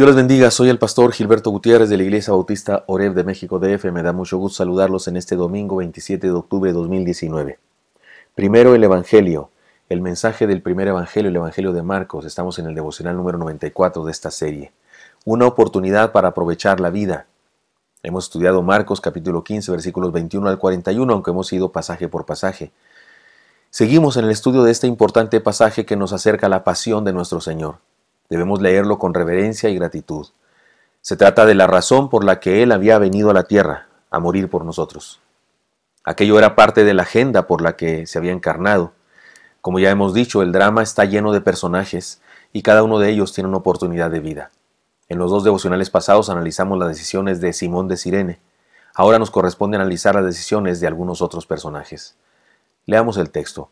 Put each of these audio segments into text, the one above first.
Dios les bendiga, soy el pastor Gilberto Gutiérrez de la Iglesia Bautista Oreb de México DF. Me da mucho gusto saludarlos en este domingo 27 de octubre de 2019. Primero el Evangelio, el mensaje del primer Evangelio, el Evangelio de Marcos. Estamos en el devocional número 94 de esta serie. Una oportunidad para aprovechar la vida. Hemos estudiado Marcos capítulo 15 versículos 21 al 41, aunque hemos ido pasaje por pasaje. Seguimos en el estudio de este importante pasaje que nos acerca a la pasión de nuestro Señor. Debemos leerlo con reverencia y gratitud. Se trata de la razón por la que Él había venido a la tierra, a morir por nosotros. Aquello era parte de la agenda por la que se había encarnado. Como ya hemos dicho, el drama está lleno de personajes y cada uno de ellos tiene una oportunidad de vida. En los dos devocionales pasados analizamos las decisiones de Simón de Sirene. Ahora nos corresponde analizar las decisiones de algunos otros personajes. Leamos el texto.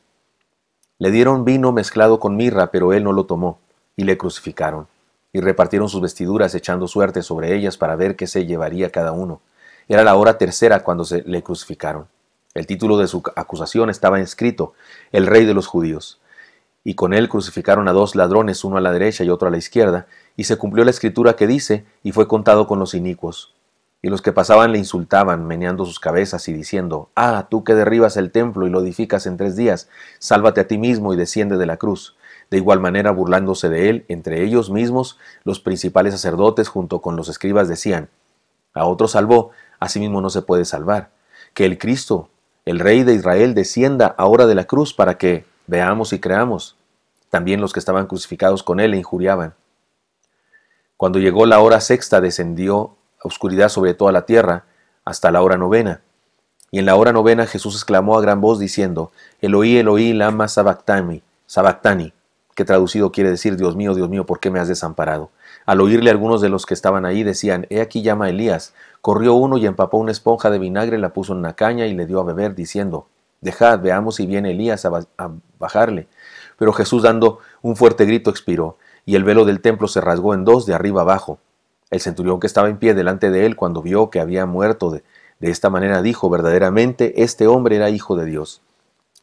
Le dieron vino mezclado con mirra, pero él no lo tomó y le crucificaron. Y repartieron sus vestiduras echando suerte sobre ellas para ver qué se llevaría cada uno. Era la hora tercera cuando se le crucificaron. El título de su acusación estaba escrito, El Rey de los Judíos. Y con él crucificaron a dos ladrones, uno a la derecha y otro a la izquierda, y se cumplió la escritura que dice, y fue contado con los inicuos. Y los que pasaban le insultaban, meneando sus cabezas y diciendo, Ah, tú que derribas el templo y lo edificas en tres días, sálvate a ti mismo y desciende de la cruz de igual manera burlándose de él, entre ellos mismos los principales sacerdotes junto con los escribas decían, a otro salvó, a sí mismo no se puede salvar, que el Cristo, el Rey de Israel, descienda ahora de la cruz para que veamos y creamos. También los que estaban crucificados con él le injuriaban. Cuando llegó la hora sexta descendió oscuridad sobre toda la tierra hasta la hora novena. Y en la hora novena Jesús exclamó a gran voz diciendo, Eloí, Eloí, lama sabactani, sabactani, que traducido quiere decir, Dios mío, Dios mío, ¿por qué me has desamparado? Al oírle algunos de los que estaban ahí decían, He aquí llama Elías. Corrió uno y empapó una esponja de vinagre, la puso en una caña y le dio a beber, diciendo, Dejad, veamos si viene Elías a, bajarle. Pero Jesús, dando un fuerte grito, expiró, y el velo del templo se rasgó en dos de arriba abajo. El centurión que estaba en pie delante de él, cuando vio que había muerto de esta manera, dijo, Verdaderamente este hombre era hijo de Dios.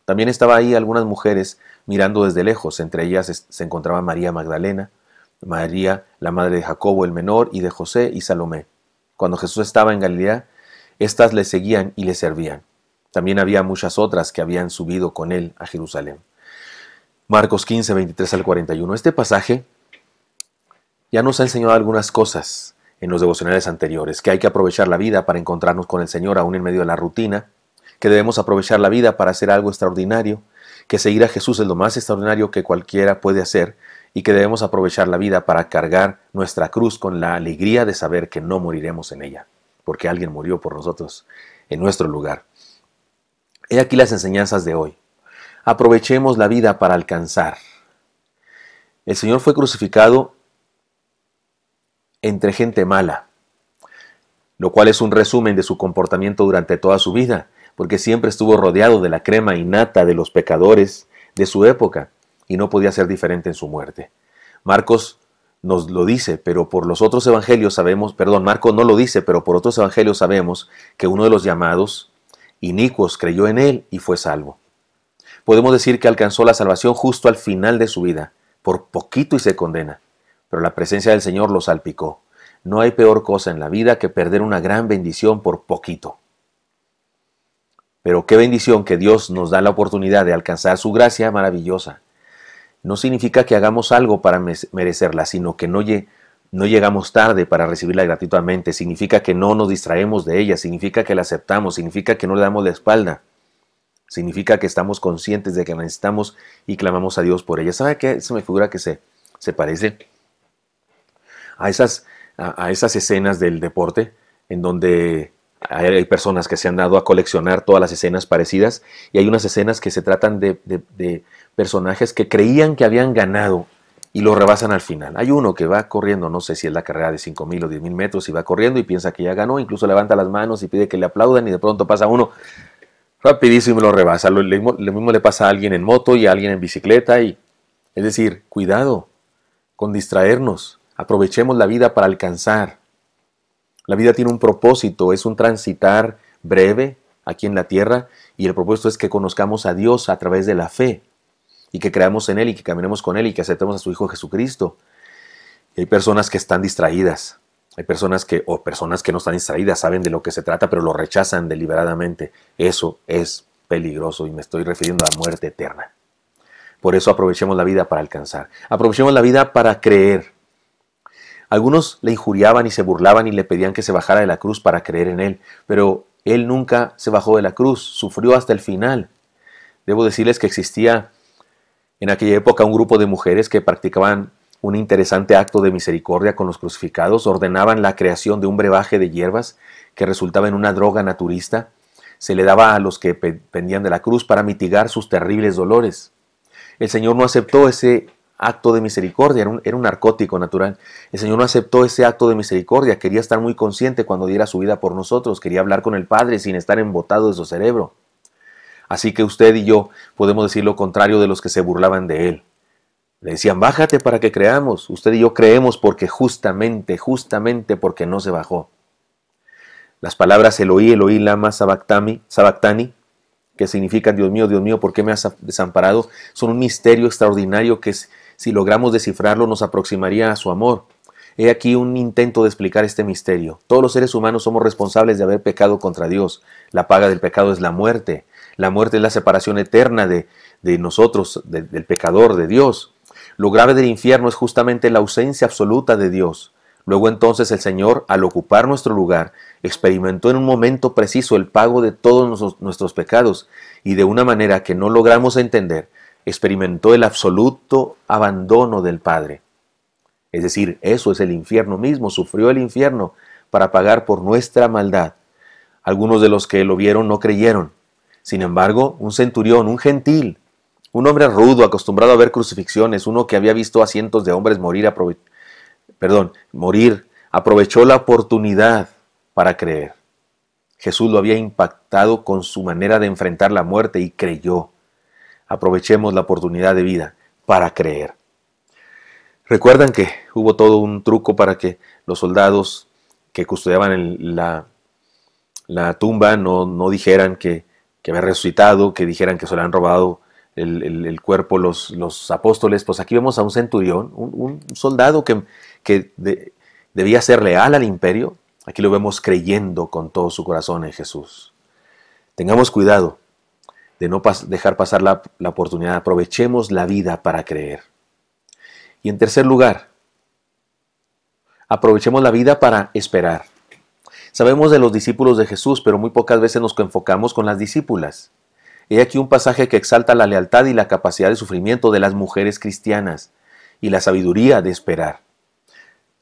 También estaba ahí algunas mujeres mirando desde lejos, entre ellas se encontraba María Magdalena, María, la madre de Jacobo el menor, y de José y Salomé. Cuando Jesús estaba en Galilea, éstas le seguían y le servían. También había muchas otras que habían subido con él a Jerusalén. Marcos 15, 23 al 41. Este pasaje ya nos ha enseñado algunas cosas en los devocionales anteriores, que hay que aprovechar la vida para encontrarnos con el Señor aún en medio de la rutina, que debemos aprovechar la vida para hacer algo extraordinario, que seguir a Jesús es lo más extraordinario que cualquiera puede hacer y que debemos aprovechar la vida para cargar nuestra cruz con la alegría de saber que no moriremos en ella, porque alguien murió por nosotros en nuestro lugar. He aquí las enseñanzas de hoy. Aprovechemos la vida para alcanzar. El Señor fue crucificado entre gente mala, lo cual es un resumen de su comportamiento durante toda su vida porque siempre estuvo rodeado de la crema innata de los pecadores de su época y no podía ser diferente en su muerte. Marcos nos lo dice, pero por los otros evangelios sabemos, perdón, Marcos no lo dice, pero por otros evangelios sabemos que uno de los llamados inicuos creyó en él y fue salvo. Podemos decir que alcanzó la salvación justo al final de su vida, por poquito y se condena, pero la presencia del Señor lo salpicó. No hay peor cosa en la vida que perder una gran bendición por poquito. Pero qué bendición que Dios nos da la oportunidad de alcanzar su gracia maravillosa. No significa que hagamos algo para merecerla, sino que no, llegamos tarde para recibirla gratuitamente. Significa que no nos distraemos de ella, significa que la aceptamos, significa que no le damos la espalda. Significa que estamos conscientes de que la necesitamos y clamamos a Dios por ella. ¿Sabe qué? Se me figura que se, parece a esas, a esas escenas del deporte en donde hay personas que se han dado a coleccionar todas las escenas parecidas y hay unas escenas que se tratan de, personajes que creían que habían ganado y lo rebasan al final. Hay uno que va corriendo, no sé si es la carrera de 5.000 o 10.000 metros, y va corriendo y piensa que ya ganó, incluso levanta las manos y pide que le aplaudan y de pronto pasa uno rapidísimo y lo rebasa. Lo, mismo le pasa a alguien en moto y a alguien en bicicleta. Y, es decir, cuidado con distraernos, aprovechemos la vida para alcanzar, la vida tiene un propósito, es un transitar breve aquí en la tierra y el propósito es que conozcamos a Dios a través de la fe y que creamos en Él y que caminemos con Él y que aceptemos a su Hijo Jesucristo. hay personas que están distraídas, hay personas que, o personas que no están distraídas, saben de lo que se trata, pero lo rechazan deliberadamente. Eso es peligroso y me estoy refiriendo a muerte eterna. Por eso aprovechemos la vida para alcanzar. Aprovechemos la vida para creer. Algunos le injuriaban y se burlaban y le pedían que se bajara de la cruz para creer en él, pero él nunca se bajó de la cruz, sufrió hasta el final. Debo decirles que existía en aquella época un grupo de mujeres que practicaban un interesante acto de misericordia con los crucificados, ordenaban la creación de un brebaje de hierbas que resultaba en una droga naturista, se le daba a los que pendían de la cruz para mitigar sus terribles dolores. El Señor no aceptó ese acto de misericordia, era un, narcótico natural. El Señor no aceptó ese acto de misericordia, quería estar muy consciente cuando diera su vida por nosotros, quería hablar con el Padre sin estar embotado de su cerebro. Así que usted y yo podemos decir lo contrario de los que se burlaban de él. Le decían, bájate para que creamos. Usted y yo creemos porque justamente, justamente porque no se bajó. Las palabras Eloí, Eloí, Lama, Sabactami, Sabactani, que significan Dios mío, Dios mío, ¿por qué me has desamparado? Son un misterio extraordinario que es, si logramos descifrarlo, nos aproximaría a su amor. He aquí un intento de explicar este misterio. Todos los seres humanos somos responsables de haber pecado contra Dios. La paga del pecado es la muerte. La muerte es la separación eterna de, nosotros, del pecador, de Dios. Lo grave del infierno es justamente la ausencia absoluta de Dios. Luego entonces el Señor, al ocupar nuestro lugar, experimentó en un momento preciso el pago de todos nuestros pecados y de una manera que no logramos entender, experimentó el absoluto abandono del Padre. Es decir, eso es el infierno mismo, sufrió el infierno para pagar por nuestra maldad. Algunos de los que lo vieron no creyeron. Sin embargo, un centurión, un gentil, un hombre rudo, acostumbrado a ver crucifixiones, uno que había visto a cientos de hombres morir, perdón, morir, aprovechó la oportunidad para creer. Jesús lo había impactado con su manera de enfrentar la muerte y creyó aprovechemos la oportunidad de vida para creer. Recuerdan que hubo todo un truco para que los soldados que custodiaban la, tumba no, dijeran que, había resucitado, que dijeran que se le han robado el, cuerpo los, apóstoles. Pues aquí vemos a un centurión, un, soldado que, debía ser leal al imperio. Aquí lo vemos creyendo con todo su corazón en Jesús. Tengamos cuidado de no dejar pasar la, oportunidad. Aprovechemos la vida para creer. Y en tercer lugar, aprovechemos la vida para esperar. Sabemos de los discípulos de Jesús, pero muy pocas veces nos enfocamos con las discípulas. He aquí un pasaje que exalta la lealtad y la capacidad de sufrimiento de las mujeres cristianas y la sabiduría de esperar.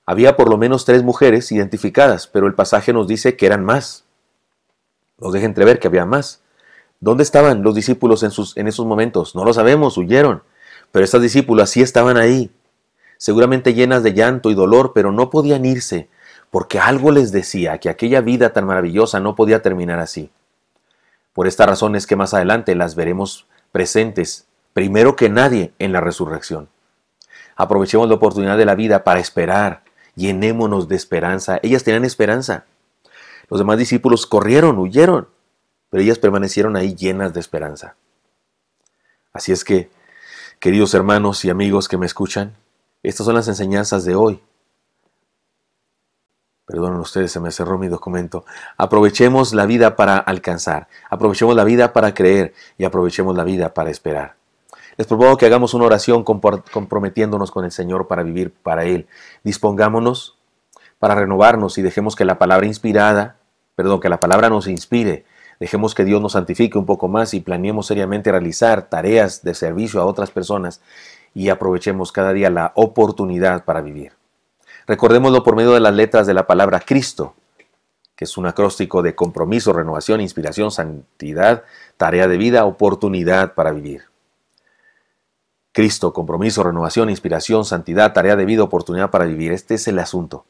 Había por lo menos tres mujeres identificadas, pero el pasaje nos dice que eran más. Nos deja entrever que había más. ¿Dónde estaban los discípulos en, sus, en esos momentos? No lo sabemos, huyeron. Pero estas discípulas sí estaban ahí, seguramente llenas de llanto y dolor, pero no podían irse, porque algo les decía que aquella vida tan maravillosa no podía terminar así. Por esta razón es que más adelante las veremos presentes, primero que nadie, en la resurrección. Aprovechemos la oportunidad de la vida para esperar, llenémonos de esperanza. Ellas tenían esperanza. Los demás discípulos corrieron, huyeron pero ellas permanecieron ahí llenas de esperanza. Así es que, queridos hermanos y amigos que me escuchan, estas son las enseñanzas de hoy. Perdonen ustedes, se me cerró mi documento. Aprovechemos la vida para alcanzar, aprovechemos la vida para creer y aprovechemos la vida para esperar. Les propongo que hagamos una oración comprometiéndonos con el Señor para vivir para Él. Dispongámonos para renovarnos y dejemos que la palabra inspirada, perdón, que la palabra nos inspire Dejemos que Dios nos santifique un poco más y planeemos seriamente realizar tareas de servicio a otras personas y aprovechemos cada día la oportunidad para vivir. Recordémoslo por medio de las letras de la palabra Cristo, que es un acróstico de compromiso, renovación, inspiración, santidad, tarea de vida, oportunidad para vivir. Cristo, compromiso, renovación, inspiración, santidad, tarea de vida, oportunidad para vivir. Este es el asunto.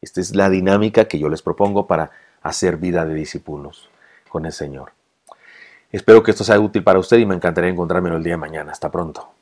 Esta es la dinámica que yo les propongo para hacer vida de discípulos con el Señor. Espero que esto sea útil para usted y me encantaría encontrármelo el día de mañana. Hasta pronto.